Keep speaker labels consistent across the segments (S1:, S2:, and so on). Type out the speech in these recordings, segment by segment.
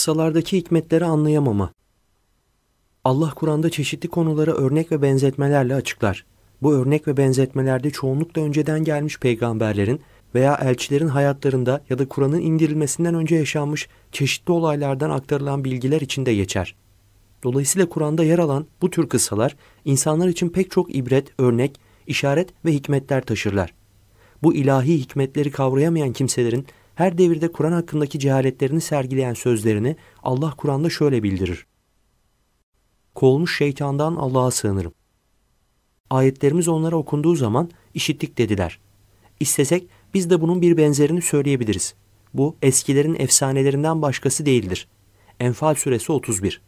S1: kıssalardaki hikmetleri anlayamama. Allah Kur'an'da çeşitli konulara örnek ve benzetmelerle açıklar. Bu örnek ve benzetmelerde çoğunlukla önceden gelmiş peygamberlerin veya elçilerin hayatlarında ya da Kur'an'ın indirilmesinden önce yaşanmış çeşitli olaylardan aktarılan bilgiler içinde geçer. Dolayısıyla Kur'an'da yer alan bu tür kıssalar insanlar için pek çok ibret, örnek, işaret ve hikmetler taşırlar. Bu ilahi hikmetleri kavrayamayan kimselerin her devirde Kur'an hakkındaki cehaletlerini sergileyen sözlerini Allah Kur'an'da şöyle bildirir. Kolmuş şeytandan Allah'a sığınırım. Ayetlerimiz onlara okunduğu zaman işittik dediler. İstesek biz de bunun bir benzerini söyleyebiliriz. Bu eskilerin efsanelerinden başkası değildir. Enfal suresi 31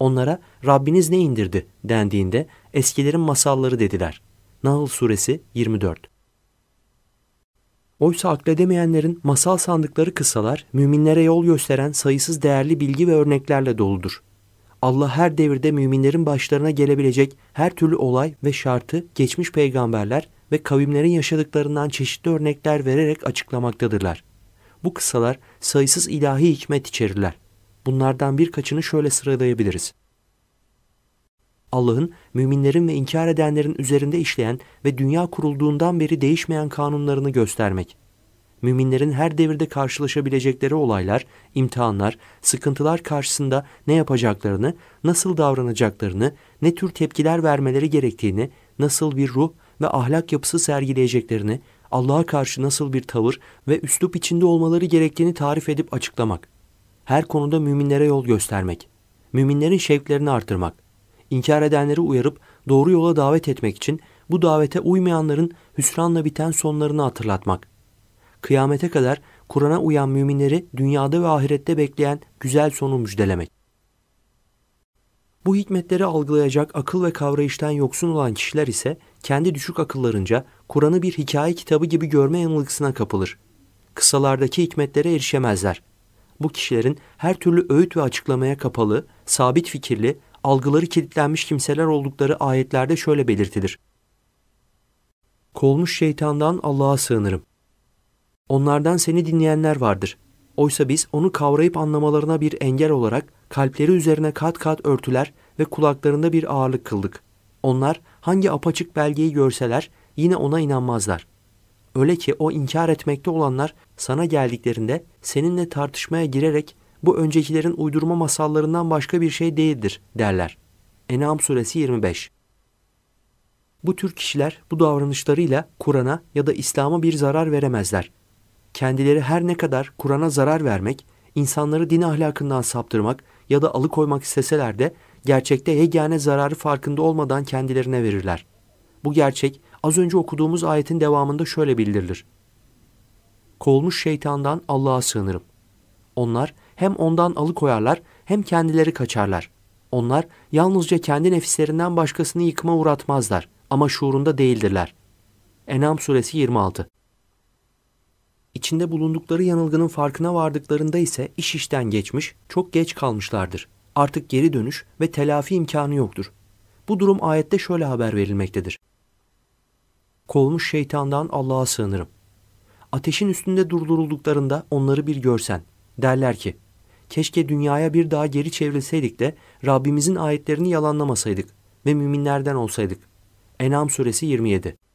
S1: Onlara Rabbiniz ne indirdi dendiğinde eskilerin masalları dediler. Nahl suresi 24 Oysa akledemeyenlerin masal sandıkları kıssalar, müminlere yol gösteren sayısız değerli bilgi ve örneklerle doludur. Allah her devirde müminlerin başlarına gelebilecek her türlü olay ve şartı geçmiş peygamberler ve kavimlerin yaşadıklarından çeşitli örnekler vererek açıklamaktadırlar. Bu kıssalar sayısız ilahi hikmet içerirler. Bunlardan birkaçını şöyle sıralayabiliriz. Allah'ın müminlerin ve inkar edenlerin üzerinde işleyen ve dünya kurulduğundan beri değişmeyen kanunlarını göstermek. Müminlerin her devirde karşılaşabilecekleri olaylar, imtihanlar, sıkıntılar karşısında ne yapacaklarını, nasıl davranacaklarını, ne tür tepkiler vermeleri gerektiğini, nasıl bir ruh ve ahlak yapısı sergileyeceklerini, Allah'a karşı nasıl bir tavır ve üslup içinde olmaları gerektiğini tarif edip açıklamak. Her konuda müminlere yol göstermek. Müminlerin şevklerini artırmak İnkar edenleri uyarıp doğru yola davet etmek için bu davete uymayanların hüsranla biten sonlarını hatırlatmak. Kıyamete kadar Kur'an'a uyan müminleri dünyada ve ahirette bekleyen güzel sonu müjdelemek. Bu hikmetleri algılayacak akıl ve kavrayıştan yoksun olan kişiler ise kendi düşük akıllarınca Kur'an'ı bir hikaye kitabı gibi görme yanılgısına kapılır. Kısalardaki hikmetlere erişemezler. Bu kişilerin her türlü öğüt ve açıklamaya kapalı, sabit fikirli, algıları kilitlenmiş kimseler oldukları ayetlerde şöyle belirtilir. Kolmuş şeytandan Allah'a sığınırım. Onlardan seni dinleyenler vardır. Oysa biz onu kavrayıp anlamalarına bir engel olarak kalpleri üzerine kat kat örtüler ve kulaklarında bir ağırlık kıldık. Onlar hangi apaçık belgeyi görseler yine ona inanmazlar. Öyle ki o inkar etmekte olanlar sana geldiklerinde seninle tartışmaya girerek bu öncekilerin uydurma masallarından başka bir şey değildir derler. Enam suresi 25 Bu tür kişiler bu davranışlarıyla Kur'an'a ya da İslam'a bir zarar veremezler. Kendileri her ne kadar Kur'an'a zarar vermek, insanları din ahlakından saptırmak ya da alıkoymak isteseler de gerçekte yegane zararı farkında olmadan kendilerine verirler. Bu gerçek az önce okuduğumuz ayetin devamında şöyle bildirilir. Kovulmuş şeytandan Allah'a sığınırım. Onlar hem ondan alıkoyarlar hem kendileri kaçarlar. Onlar yalnızca kendi nefislerinden başkasını yıkıma uğratmazlar ama şuurunda değildirler. Enam suresi 26 İçinde bulundukları yanılgının farkına vardıklarında ise iş işten geçmiş, çok geç kalmışlardır. Artık geri dönüş ve telafi imkanı yoktur. Bu durum ayette şöyle haber verilmektedir. Kovmuş şeytandan Allah'a sığınırım. Ateşin üstünde durdurulduklarında onları bir görsen. Derler ki, keşke dünyaya bir daha geri çevrilseydik de Rabbimizin ayetlerini yalanlamasaydık ve müminlerden olsaydık. Enam suresi 27